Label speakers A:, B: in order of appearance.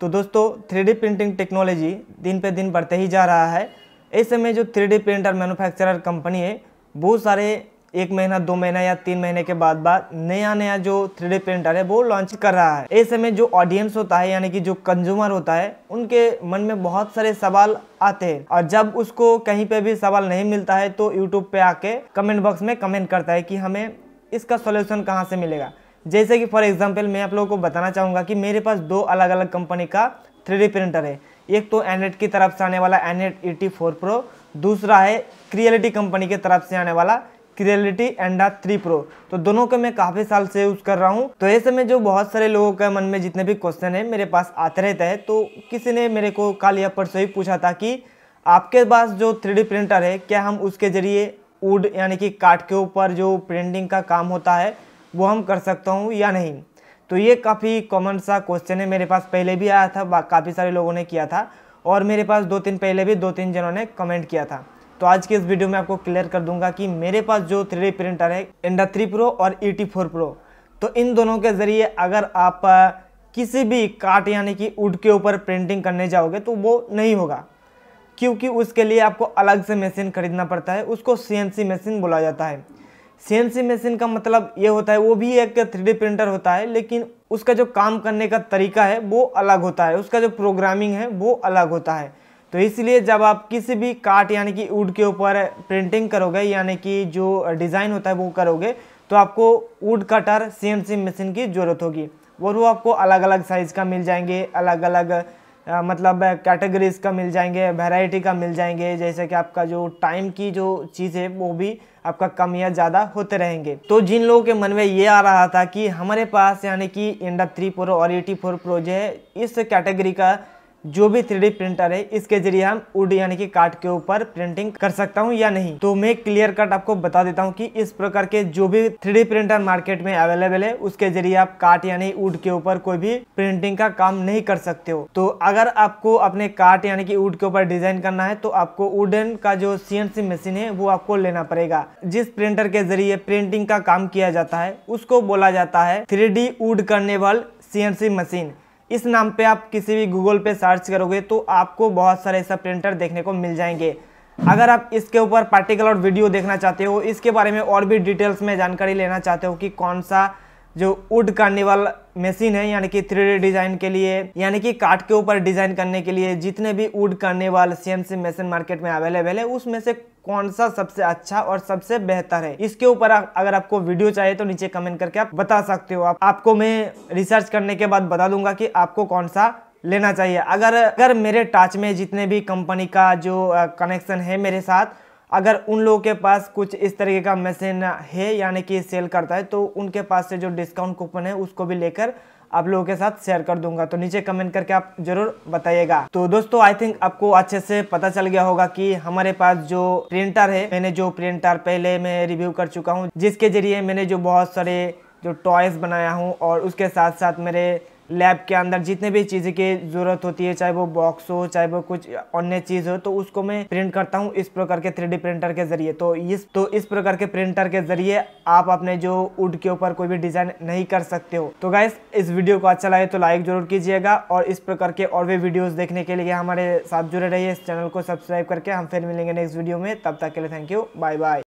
A: तो दोस्तों three printing technology दिन पे दिन बढ़ते ही जा रहा है इस समय जो थ्री प्रिंटर मैन्युफैक्चरर कंपनी है बहुत सारे एक महीना दो महीना या तीन महीने के बाद बाद नया नया जो थ्री प्रिंटर है वो लॉन्च कर रहा है इस समय जो ऑडियंस होता है यानी कि जो कंज्यूमर होता है उनके मन में बहुत सारे सवाल आते हैं और जब उसको कहीं पर भी सवाल नहीं मिलता है तो यूट्यूब पर आके कमेंट बॉक्स में कमेंट करता है कि हमें इसका सोल्यूशन कहाँ से मिलेगा जैसे कि फॉर एग्जांपल मैं आप लोगों को बताना चाहूँगा कि मेरे पास दो अलग अलग कंपनी का थ्री प्रिंटर है एक तो एनएट की तरफ से आने वाला एनएट एटी फोर प्रो दूसरा है क्रियलिटी कंपनी के तरफ से आने वाला क्रियलिटी एंडा थ्री प्रो तो दोनों के मैं काफ़ी साल से यूज़ कर रहा हूँ तो ऐसे में जो बहुत सारे लोगों के मन में जितने भी क्वेश्चन है मेरे पास आते रहते हैं तो किसी ने मेरे को कल या परसों ही पूछा था कि आपके पास जो थ्री प्रिंटर है क्या हम उसके ज़रिए वुड यानी कि काट के ऊपर जो प्रिंटिंग का काम होता है वो हम कर सकता हूँ या नहीं तो ये काफ़ी कॉमन सा क्वेश्चन है मेरे पास पहले भी आया था काफ़ी सारे लोगों ने किया था और मेरे पास दो तीन पहले भी दो तीन जनों ने कमेंट किया था तो आज के इस वीडियो में आपको क्लियर कर दूंगा कि मेरे पास जो थ्री प्रिंटर है एंडा थ्री प्रो और ई टी फोर प्रो तो इन दोनों के ज़रिए अगर आप किसी भी काट यानी कि उड के ऊपर प्रिंटिंग करने जाओगे तो वो नहीं होगा क्योंकि उसके लिए आपको अलग से मशीन खरीदना पड़ता है उसको सी मशीन बोला जाता है सी मशीन का मतलब ये होता है वो भी एक थ्री प्रिंटर होता है लेकिन उसका जो काम करने का तरीका है वो अलग होता है उसका जो प्रोग्रामिंग है वो अलग होता है तो इसलिए जब आप किसी भी काट यानी कि वुड के ऊपर प्रिंटिंग करोगे यानी कि जो डिज़ाइन होता है वो करोगे तो आपको वुड कटर सी मशीन की ज़रूरत होगी और वो आपको अलग अलग साइज़ का मिल जाएंगे अलग अलग आ, मतलब कैटेगरीज का मिल जाएंगे वैरायटी का मिल जाएंगे जैसे कि आपका जो टाइम की जो चीज़ है वो भी आपका कम या ज़्यादा होते रहेंगे तो जिन लोगों के मन में ये आ रहा था कि हमारे पास यानी कि इंडा थ्री प्रो और एटी फोर प्रो जो है इस कैटेगरी का जो भी थ्री प्रिंटर है इसके जरिए हम उड यानी कि काट के ऊपर प्रिंटिंग कर सकता हूँ या नहीं तो मैं क्लियर कट आपको बता देता हूँ कि इस प्रकार के जो भी थ्री प्रिंटर मार्केट में अवेलेबल है उसके जरिए आप काट यानी उड के ऊपर कोई भी प्रिंटिंग का काम नहीं कर सकते हो तो अगर आपको अपने काट यानी कि उड के ऊपर डिजाइन करना है तो आपको उडन का जो सी मशीन है वो आपको लेना पड़ेगा जिस प्रिंटर के जरिए प्रिंटिंग का काम किया जाता है उसको बोला जाता है थ्री डी उड करनेबल सी मशीन इस नाम पे आप किसी भी गूगल पे सर्च करोगे तो आपको बहुत सारे ऐसा प्रिंटर देखने को मिल जाएंगे अगर आप इसके ऊपर पार्टिकल और वीडियो देखना चाहते हो इसके बारे में और भी डिटेल्स में जानकारी लेना चाहते हो कि कौन सा जो वुड कार्निवल मशीन है यानी कि थ्री डिजाइन के लिए यानी कि काट के ऊपर डिजाइन करने के लिए जितने भी wood carnival CMC machine market में अवेलेबल है उसमें से कौन सा सबसे अच्छा और सबसे बेहतर है इसके ऊपर अगर आपको वीडियो चाहिए तो नीचे कमेंट करके आप बता सकते हो आप, आपको मैं रिसर्च करने के बाद बता दूंगा की आपको कौन सा लेना चाहिए अगर अगर मेरे टच में जितने भी कंपनी का जो कनेक्शन है मेरे साथ अगर उन लोगों के पास कुछ इस तरीके का मशीन है यानी कि सेल करता है तो उनके पास से जो डिस्काउंट कूपन है उसको भी लेकर आप लोगों के साथ शेयर कर दूंगा तो नीचे कमेंट करके आप जरूर बताइएगा तो दोस्तों आई थिंक आपको अच्छे से पता चल गया होगा कि हमारे पास जो प्रिंटर है मैंने जो प्रिंटर पहले मैं रिव्यू कर चुका हूँ जिसके जरिए मैंने जो बहुत सारे जो टॉयज बनाया हूँ और उसके साथ साथ मेरे लैब के अंदर जितने भी चीज़ की ज़रूरत होती है चाहे वो बॉक्स हो चाहे वो कुछ अन्य चीज़ हो तो उसको मैं प्रिंट करता हूँ इस प्रकार के थ्री प्रिंटर के ज़रिए तो इस तो इस प्रकार के प्रिंटर के ज़रिए आप अपने जो वुड के ऊपर कोई भी डिज़ाइन नहीं कर सकते हो तो गाइस इस वीडियो को अच्छा लगे तो लाइक ज़रूर कीजिएगा और इस प्रकार के और भी वीडियोज़ देखने के लिए हमारे साथ जुड़े रहिए इस चैनल को सब्सक्राइब करके हम फिर मिलेंगे नेक्स्ट वीडियो में तब तक के लिए थैंक यू बाय बाय